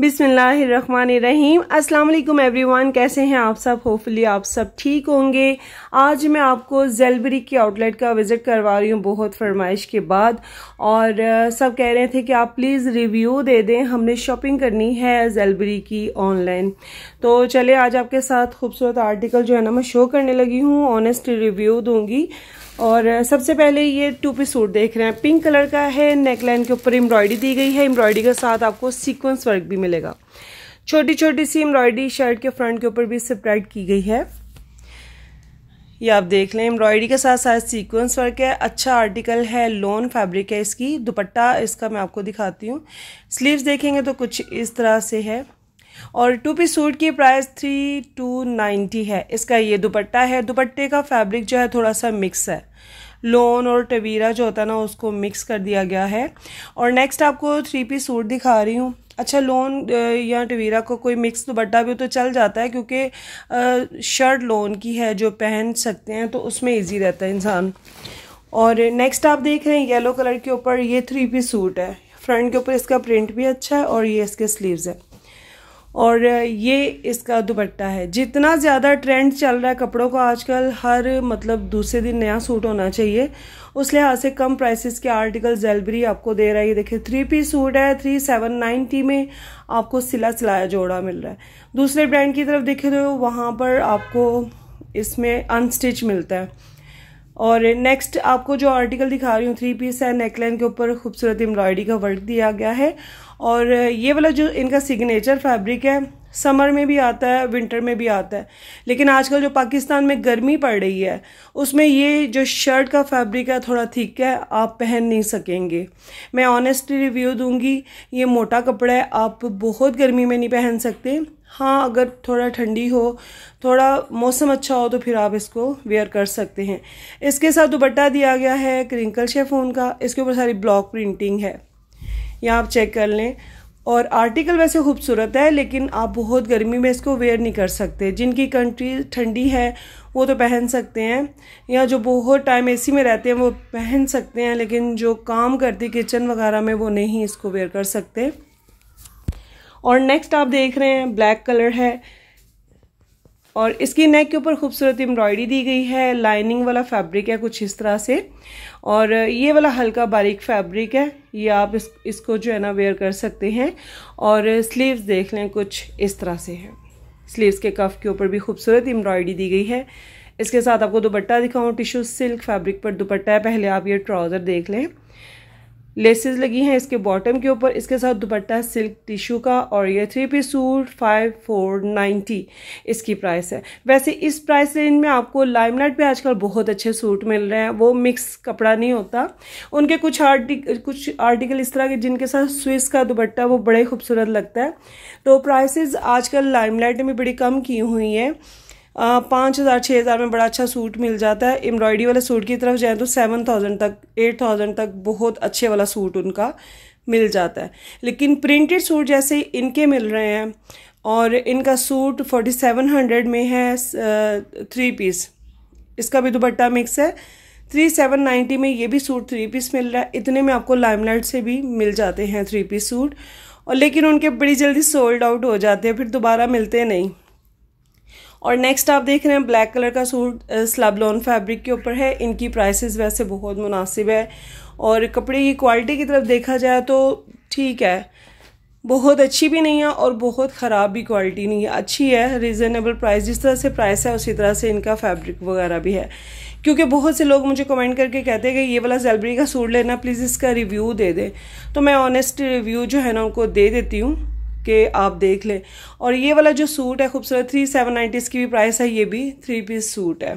बिसमीम अल्लाम एवरीवन कैसे हैं आप सब होपफुली आप सब ठीक होंगे आज मैं आपको जेलबरी के आउटलेट का विज़िट करवा रही हूँ बहुत फरमाइश के बाद और सब कह रहे थे कि आप प्लीज़ रिव्यू दे दें हमने शॉपिंग करनी है जेलबरी की ऑनलाइन तो चले आज आपके साथ खूबसूरत आर्टिकल जो है ना मैं शो करने लगी हूँ ऑनेस्ट रिव्यू दूँगी और सबसे पहले ये टू पीस सूट देख रहे हैं पिंक कलर का है नेकलाइन के ऊपर एम्ब्रॉयडरी दी गई है एम्ब्रॉयडरी के साथ आपको सीक्वेंस वर्क भी मिलेगा छोटी छोटी सी एम्ब्रॉयडरी शर्ट के फ्रंट के ऊपर भी स्प्रेड की गई है ये आप देख लें एम्ब्रॉयडरी के साथ साथ सीक्वेंस वर्क है अच्छा आर्टिकल है लोन फैब्रिक है इसकी दुपट्टा इसका मैं आपको दिखाती हूँ स्लीव्स देखेंगे तो कुछ इस तरह से है और टू पीस सूट की प्राइस थ्री टू नाइन्टी है इसका ये दुपट्टा है दुपट्टे का फैब्रिक जो है थोड़ा सा मिक्स है लोन और टवीरा जो होता है ना उसको मिक्स कर दिया गया है और नेक्स्ट आपको थ्री पीस सूट दिखा रही हूँ अच्छा लोन या टवीरा को कोई मिक्स दुपट्टा भी तो चल जाता है क्योंकि शर्ट लोन की है जो पहन सकते हैं तो उसमें ईजी रहता है इंसान और नेक्स्ट आप देख रहे हैं येलो कलर के ऊपर ये थ्री पीस सूट है फ्रंट के ऊपर इसका प्रिंट भी अच्छा है और ये इसके स्लीव्स है और ये इसका दुपट्टा है जितना ज़्यादा ट्रेंड चल रहा है कपड़ों का आजकल हर मतलब दूसरे दिन नया सूट होना चाहिए उस लिहाज से कम प्राइसेस के आर्टिकल जेलबरी आपको दे रहा है ये देखिए थ्री पीस सूट है थ्री सेवन नाइन्टी में आपको सिला सिलाया जोड़ा मिल रहा है दूसरे ब्रांड की तरफ देखे तो वहाँ पर आपको इसमें अनस्टिच मिलता है और नेक्स्ट आपको जो आर्टिकल दिखा रही हूँ थ्री पीस है नेकलाइन के ऊपर खूबसूरत एम्ब्रॉयडरी का वर्क दिया गया है और ये वाला जो इनका सिग्नेचर फैब्रिक है समर में भी आता है विंटर में भी आता है लेकिन आजकल जो पाकिस्तान में गर्मी पड़ रही है उसमें ये जो शर्ट का फैब्रिक है थोड़ा थिक है आप पहन नहीं सकेंगे मैं ऑनेस्टली रिव्यू दूंगी ये मोटा कपड़ा है आप बहुत गर्मी में नहीं पहन सकते हाँ अगर थोड़ा ठंडी हो थोड़ा मौसम अच्छा हो तो फिर आप इसको वेयर कर सकते हैं इसके साथ दुपट्टा दिया गया है क्रिंकल शेफोन का इसके ऊपर सारी ब्लॉक प्रिंटिंग है यहाँ आप चेक कर लें और आर्टिकल वैसे खूबसूरत है लेकिन आप बहुत गर्मी में इसको वेयर नहीं कर सकते जिनकी कंट्री ठंडी है वो तो पहन सकते हैं या जो बहुत टाइम एसी में रहते हैं वो पहन सकते हैं लेकिन जो काम करती किचन वगैरह में वो नहीं इसको वेयर कर सकते और नेक्स्ट आप देख रहे हैं ब्लैक कलर है और इसकी नेक के ऊपर खूबसूरत एम्ब्रॉयडरी दी गई है लाइनिंग वाला फैब्रिक है कुछ इस तरह से और ये वाला हल्का बारीक फैब्रिक है ये आप इस इसको जो है ना वेयर कर सकते हैं और स्लीव्स देख लें कुछ इस तरह से है स्लीव्स के कफ के ऊपर भी खूबसूरत एम्ब्रॉयडरी दी गई है इसके साथ आपको दुपट्टा दिखाऊँ टिश्यू सिल्क फैब्रिक पर दुपट्टा है पहले आप ये ट्राउज़र देख लें लेसेस लगी हैं इसके बॉटम के ऊपर इसके साथ दुपट्टा है सिल्क टिशू का और ये three piece suit five four ninety इसकी प्राइस है वैसे इस प्राइस रेंज में आपको लाइमलाइट पे आजकल बहुत अच्छे सूट मिल रहे हैं वो मिक्स कपड़ा नहीं होता उनके कुछ आर्टिकल कुछ आर्टिकल इस तरह के जिनके साथ स्विस का दुपट्टा वो बड़े खूबसूरत लगता है तो प्राइसेज आजकल लाइमलाइट में बड़ी कम की हुई हैं पाँच हज़ार छः हज़ार में बड़ा अच्छा सूट मिल जाता है एम्ब्रॉयडरी वाले सूट की तरफ जाएँ तो सेवन थाउजेंड तक एट थाउजेंड तक बहुत अच्छे वाला सूट उनका मिल जाता है लेकिन प्रिंटेड सूट जैसे इनके मिल रहे हैं और इनका सूट फोर्टी सेवन हंड्रेड में है थ्री पीस इसका भी दुपट्टा मिक्स है थ्री सेवन नाइन्टी में ये भी सूट थ्री पीस मिल रहा है इतने में आपको लाइमलाइट से भी मिल जाते हैं थ्री पीस सूट और लेकिन उनके बड़ी जल्दी सोल्ड आउट हो जाते हैं फिर दोबारा मिलते नहीं और नेक्स्ट आप देख रहे हैं ब्लैक कलर का सूट स्लेबलॉन फैब्रिक के ऊपर है इनकी प्राइसेस वैसे बहुत मुनासिब है और कपड़े की क्वालिटी की तरफ देखा जाए तो ठीक है बहुत अच्छी भी नहीं है और बहुत ख़राब भी क्वालिटी नहीं है अच्छी है रिजनेबल प्राइस जिस तरह से प्राइस है उसी तरह से इनका फैब्रिक वगैरह भी है क्योंकि बहुत से लोग मुझे कमेंट करके कहते हैं कि ये वाला जेलबरी का सूट लेना प्लीज़ इसका रिव्यू दे दे तो मैं ऑनेस्ट रिव्यू जो है ना उनको दे देती हूँ के आप देख लें और ये वाला जो सूट है खूबसूरत थ्री सेवन नाइन्टीज़ की भी प्राइस है ये भी थ्री पीस सूट है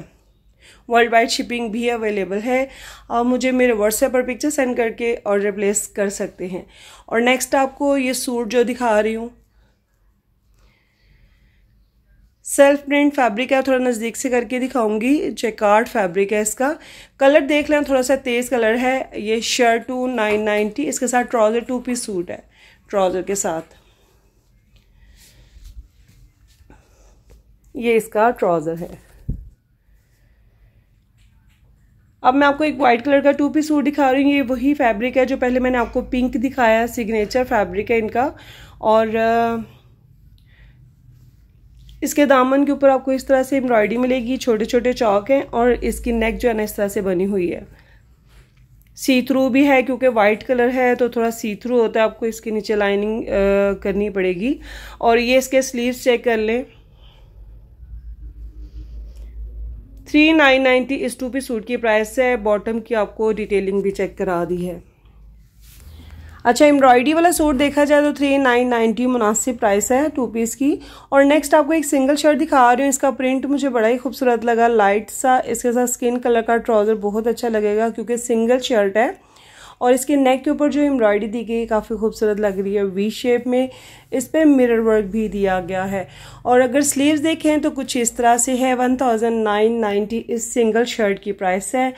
वर्ल्ड वाइड शिपिंग भी अवेलेबल है आप मुझे मेरे व्हाट्सएप पर पिक्चर सेंड करके ऑर्डर प्लेस कर सकते हैं और नेक्स्ट आपको ये सूट जो दिखा रही हूँ सेल्फ प्रिंट फैब्रिक है थोड़ा नज़दीक से करके दिखाऊंगी चेकार्ड फैब्रिक है इसका कलर देख लें थोड़ा सा तेज़ कलर है ये शर्ट टू नाइन नाइन्टी इसके साथ ट्राउज़र टू पीस सूट है ट्राउज़र के साथ ये इसका ट्राउज़र है अब मैं आपको एक वाइट कलर का टू पीस सूट दिखा रही हूँ ये वही फैब्रिक है जो पहले मैंने आपको पिंक दिखाया सिग्नेचर फैब्रिक है इनका और इसके दामन के ऊपर आपको इस तरह से एम्ब्रॉयडरी मिलेगी छोटे छोटे चौक हैं और इसकी नेक जो है ना इस तरह से बनी हुई है सी थ्रू भी है क्योंकि वाइट कलर है तो थोड़ा सी थ्रू होता है आपको इसके नीचे लाइनिंग करनी पड़ेगी और ये इसके स्लीव्स चेक कर लें थ्री नाइन नाइन्टी इस टू पीस सूट की प्राइस है बॉटम की आपको डिटेलिंग भी चेक करा दी है अच्छा एम्ब्रॉयडरी वाला सूट देखा जाए तो थ्री नाइन नाइन्टी मुनासिब प्राइस है टू पीस की और नेक्स्ट आपको एक सिंगल शर्ट दिखा रही हूँ इसका प्रिंट मुझे बड़ा ही खूबसूरत लगा लाइट सा इसके साथ स्किन कलर का ट्राउज़र बहुत अच्छा लगेगा क्योंकि सिंगल शर्ट है और इसके नेक के ऊपर जो एम्ब्रॉयडरी दी गई काफ़ी खूबसूरत लग रही है वी शेप में इस पर मिरर वर्क भी दिया गया है और अगर स्लीव्स देखें तो कुछ इस तरह से है वन थाउजेंड नाइन नाइन्टी इस सिंगल शर्ट की प्राइस है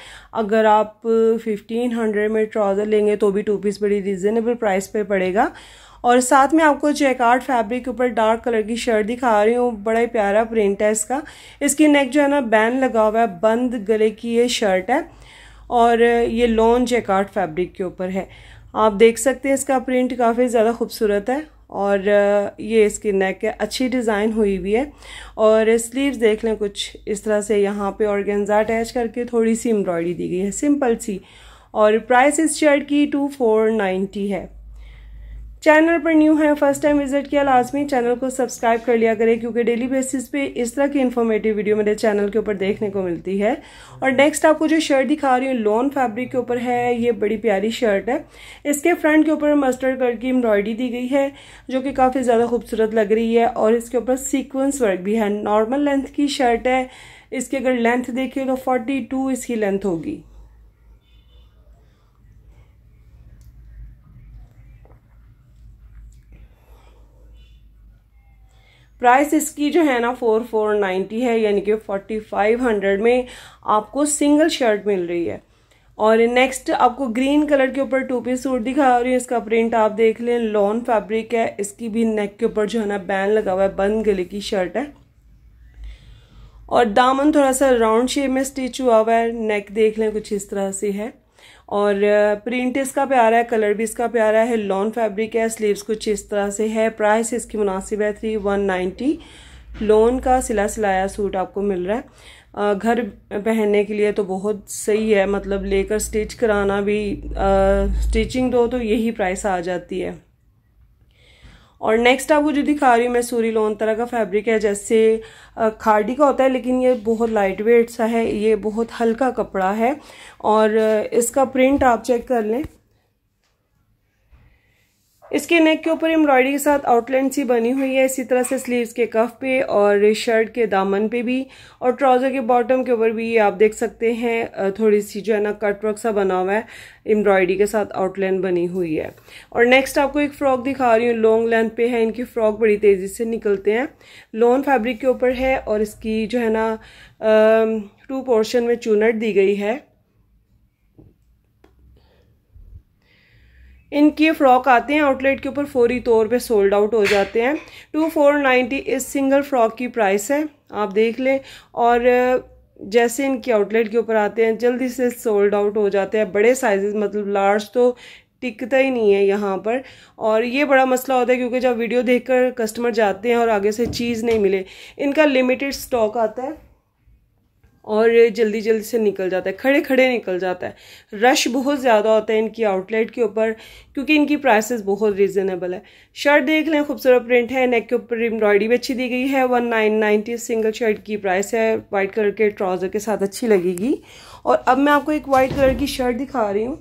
अगर आप फिफ्टीन हंड्रेड में ट्राउज़र लेंगे तो भी टू पीस बड़ी रिजनेबल प्राइस पर पड़ेगा और साथ में आपको जैकार्ड फैब्रिक के ऊपर डार्क कलर की शर्ट दिखा रही हूँ बड़ा ही प्यारा प्रिंट है इसका इसकी नेक जो है ना बैन लगा हुआ है बंद गले की ये शर्ट है और ये लॉन चेकआउट फैब्रिक के ऊपर है आप देख सकते हैं इसका प्रिंट काफ़ी ज़्यादा खूबसूरत है और ये इसकी नेक है अच्छी डिज़ाइन हुई हुई है और स्लीव्स देख लें कुछ इस तरह से यहाँ पे ऑर्गेन्जा अटैच करके थोड़ी सी एम्ब्रॉयडरी दी गई है सिंपल सी और प्राइस इस शर्ट की टू फोर नाइन्टी है चैनल पर न्यू है फर्स्ट टाइम विजिट किया लाजमी चैनल को सब्सक्राइब कर लिया करें क्योंकि डेली बेसिस पे इस तरह की इन्फॉर्मेटिव वीडियो मेरे चैनल के ऊपर देखने को मिलती है और नेक्स्ट आपको जो शर्ट दिखा रही हूँ लॉन फैब्रिक के ऊपर है ये बड़ी प्यारी शर्ट है इसके फ्रंट के ऊपर मस्टर्ड कलर की एम्ब्रॉयडरी दी गई है जो कि काफ़ी ज़्यादा खूबसूरत लग रही है और इसके ऊपर सीक्वेंस वर्क भी है नॉर्मल लेंथ की शर्ट है इसकी अगर लेंथ देखिए तो फोर्टी इसकी लेंथ होगी प्राइस इसकी जो है ना फोर फोर नाइन्टी है यानी कि फोर्टी फाइव हंड्रेड में आपको सिंगल शर्ट मिल रही है और नेक्स्ट आपको ग्रीन कलर के ऊपर टू पीस सूट दिखा रही हूँ इसका प्रिंट आप देख लें लॉन फैब्रिक है इसकी भी नेक के ऊपर जो है ना बैन लगा हुआ है बंद गले की शर्ट है और दामन थोड़ा सा राउंड शेप में स्टिच हुआ हुआ है नेक देख लें कुछ इस तरह से है और प्रिंट इसका प्यारा है कलर भी इसका प्यारा है लॉन फैब्रिक है स्लीव्स कुछ इस तरह से है प्राइस इसकी मुनासिब है थ्री वन नाइन्टी लोन का सिला सिलाया सूट आपको मिल रहा है घर पहनने के लिए तो बहुत सही है मतलब लेकर स्टिच कराना भी स्टिचिंग दो तो यही प्राइस आ जाती है और नेक्स्ट आपको जो दिखा रही हूँ मैं सूरी लोन तरह का फैब्रिक है जैसे खाड़ी का होता है लेकिन ये बहुत लाइट वेट सा है ये बहुत हल्का कपड़ा है और इसका प्रिंट आप चेक कर लें इसके नेक के ऊपर एम्ब्रॉयडरी के साथ आउटलाइन सी बनी हुई है इसी तरह से स्लीव्स के कफ पे और शर्ट के दामन पे भी और ट्राउजर के बॉटम के ऊपर भी ये आप देख सकते हैं थोड़ी सी जो है ना कट वर्क सा बना हुआ है एम्ब्रॉयडरी के साथ आउटलाइन बनी हुई है और नेक्स्ट आपको एक फ्रॉक दिखा रही हूँ लॉन्ग लेंथ पे है इनकी फ्रॉक बड़ी तेज़ी से निकलते हैं लोन फैब्रिक के ऊपर है और इसकी जो है ना टू पोर्शन में चूनट दी गई है इनकी फ़्रॉक आते हैं आउटलेट के ऊपर फौरी तौर पे सोल्ड आउट हो जाते हैं टू फोर नाइन्टी इस सिंगल फ़्रॉक की प्राइस है आप देख लें और जैसे इनके आउटलेट के ऊपर आते हैं जल्दी से सोल्ड आउट हो जाते हैं बड़े साइजेस मतलब लार्ज तो टिकता ही नहीं है यहाँ पर और ये बड़ा मसला होता है क्योंकि जब वीडियो देखकर कस्टमर जाते हैं और आगे से चीज़ नहीं मिले इनका लिमिटेड स्टॉक आता है और जल्दी जल्दी से निकल जाता है खड़े खड़े निकल जाता है रश बहुत ज़्यादा होता है इनकी आउटलेट के ऊपर क्योंकि इनकी प्राइसेस बहुत रीज़नेबल है शर्ट देख लें खूबसूरत प्रिंट है नेक के ऊपर एम्ब्रॉयडरी भी अच्छी दी गई है one nine ninety single shirt की प्राइस है वाइट कलर के ट्राउज़र के साथ अच्छी लगेगी और अब मैं आपको एक वाइट कलर की शर्ट दिखा रही हूँ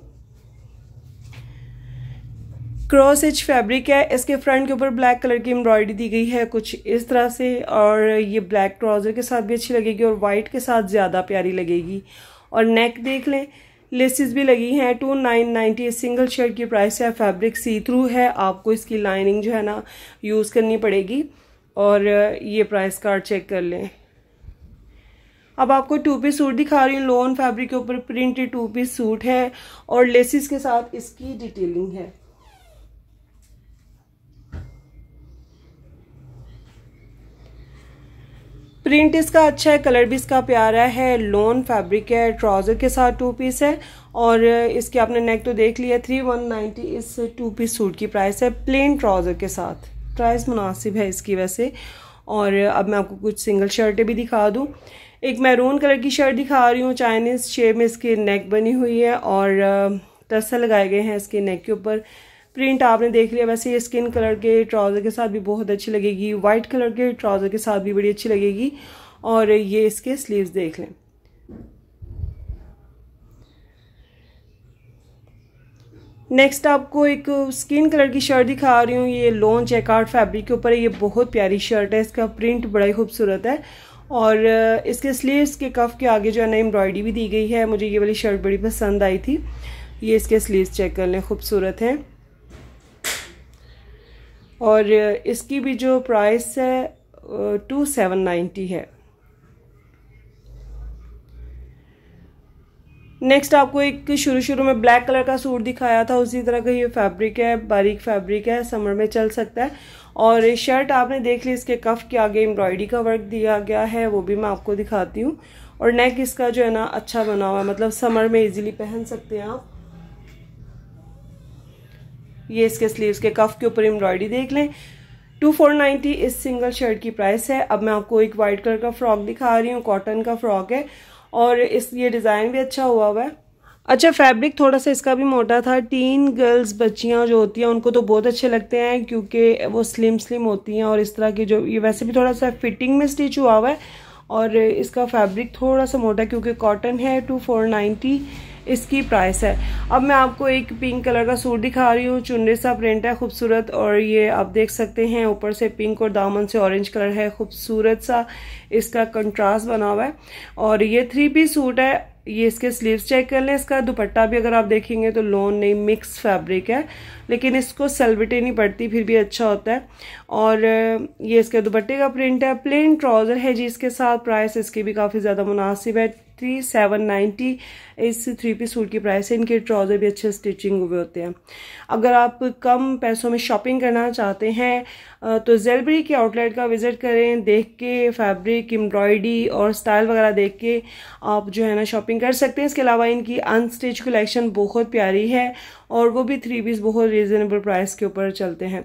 क्रॉस एच फैब्रिक है इसके फ्रंट के ऊपर ब्लैक कलर की एम्ब्रॉयडरी दी गई है कुछ इस तरह से और ये ब्लैक ट्राउज़र के साथ भी अच्छी लगेगी और वाइट के साथ ज़्यादा प्यारी लगेगी और नेक देख लें लेसिस भी लगी हैं two nine ninety single shirt की प्राइस है फैब्रिक सी थ्रू है आपको इसकी लाइनिंग जो है ना यूज़ करनी पड़ेगी और ये प्राइस कार्ड चेक कर लें अब आपको टू पीस सूट दिखा रही हूँ लोन फैब्रिक के ऊपर प्रिंटेड टू पीस सूट है और लेसिस के साथ इसकी डिटेलिंग है प्रिंट इसका अच्छा है कलर भी इसका प्यारा है लोन फैब्रिक है ट्राउज़र के साथ टू पीस है और इसके आपने नेक तो देख लिया थ्री वन नाइन्टी इस टू पीस सूट की प्राइस है प्लेन ट्राउज़र के साथ प्राइस मुनासिब है इसकी वैसे और अब मैं आपको कुछ सिंगल शर्टें भी दिखा दूँ एक मैरून कलर की शर्ट दिखा रही हूँ चाइनीज़ शेप में इसकी नेक बनी हुई है और टसल लगाए गए हैं इसके नेक के ऊपर प्रिंट आपने देख लिया वैसे ये स्किन कलर के ट्राउज़र के साथ भी बहुत अच्छी लगेगी वाइट कलर के ट्राउज़र के साथ भी बड़ी अच्छी लगेगी और ये इसके स्लीव्स देख लें नेक्स्ट आपको एक स्किन कलर की शर्ट दिखा रही हूँ ये लोन चेकआउट फैब्रिक के ऊपर है ये बहुत प्यारी शर्ट है इसका प्रिंट बड़ा ही खूबसूरत है और इसके स्लीव्स के कफ के आगे जो है ना एम्ब्रॉयडरी भी दी गई है मुझे ये वाली शर्ट बड़ी पसंद आई थी ये इसके स्लीव्स चेक कर लें खूबसूरत हैं और इसकी भी जो प्राइस है टू सेवन नाइन्टी है नेक्स्ट आपको एक शुरू शुरू में ब्लैक कलर का सूट दिखाया था उसी तरह का ये फैब्रिक है बारीक फैब्रिक है समर में चल सकता है और ये शर्ट आपने देख ली इसके कफ के आगे एम्ब्रॉयडरी का वर्क दिया गया है वो भी मैं आपको दिखाती हूँ और नेक इसका जो है ना अच्छा बना हुआ है मतलब समर में इजीली पहन सकते हैं आप ये इसके स्लीव्स के कफ के ऊपर एम्ब्रॉयडरी देख लें टू फोर नाइन्टी इस सिंगल शर्ट की प्राइस है अब मैं आपको एक वाइट कलर का फ्रॉक दिखा रही हूँ कॉटन का फ्रॉक है और इस ये डिज़ाइन भी अच्छा हुआ हुआ है अच्छा फैब्रिक थोड़ा सा इसका भी मोटा था टीन गर्ल्स बच्चियाँ जो होती हैं उनको तो बहुत अच्छे लगते हैं क्योंकि वो स्लिम स्लिम होती हैं और इस तरह की जो ये वैसे भी थोड़ा सा फिटिंग में स्टिच हुआ हुआ है और इसका फैब्रिक थोड़ा सा मोटा क्योंकि कॉटन है टू फोर नाइन्टी इसकी प्राइस है अब मैं आपको एक पिंक कलर का सूट दिखा रही हूँ चुनरे सा प्रिंट है खूबसूरत और ये आप देख सकते हैं ऊपर से पिंक और दामन से ऑरेंज कलर है खूबसूरत सा इसका कंट्रास्ट बना हुआ है और ये थ्री पीस सूट है ये इसके स्लीव्स चेक कर लें इसका दुपट्टा भी अगर आप देखेंगे तो लोन नहीं मिक्स फैब्रिक है लेकिन इसको सलवटे नहीं पड़ती फिर भी अच्छा होता है और ये इसके दुपट्टे का प्रिंट है प्लेन ट्राउज़र है जी इसके साथ प्राइस इसकी भी काफ़ी ज़्यादा मुनासिब है थ्री सेवन नाइन्टी इस थ्री पीस सूट की प्राइस है इनके ट्राउज़र भी अच्छे स्टिचिंग हुए होते हैं अगर आप कम पैसों में शॉपिंग करना चाहते हैं तो जेलबरी के आउटलेट का विज़िट करें देख के फैब्रिक एम्ब्रॉयडरी और स्टाइल वगैरह देख के आप जो है ना शॉपिंग कर सकते हैं इसके अलावा इनकी अनस्टिच कलेक्शन बहुत प्यारी है और वो भी थ्री पीस बहुत रिजनेबल प्राइस के ऊपर चलते हैं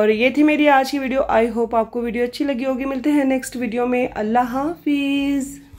और ये थी मेरी आज की वीडियो आई होप आपको वीडियो अच्छी लगी होगी मिलते हैं नेक्स्ट वीडियो में अल्लाह हाफिज़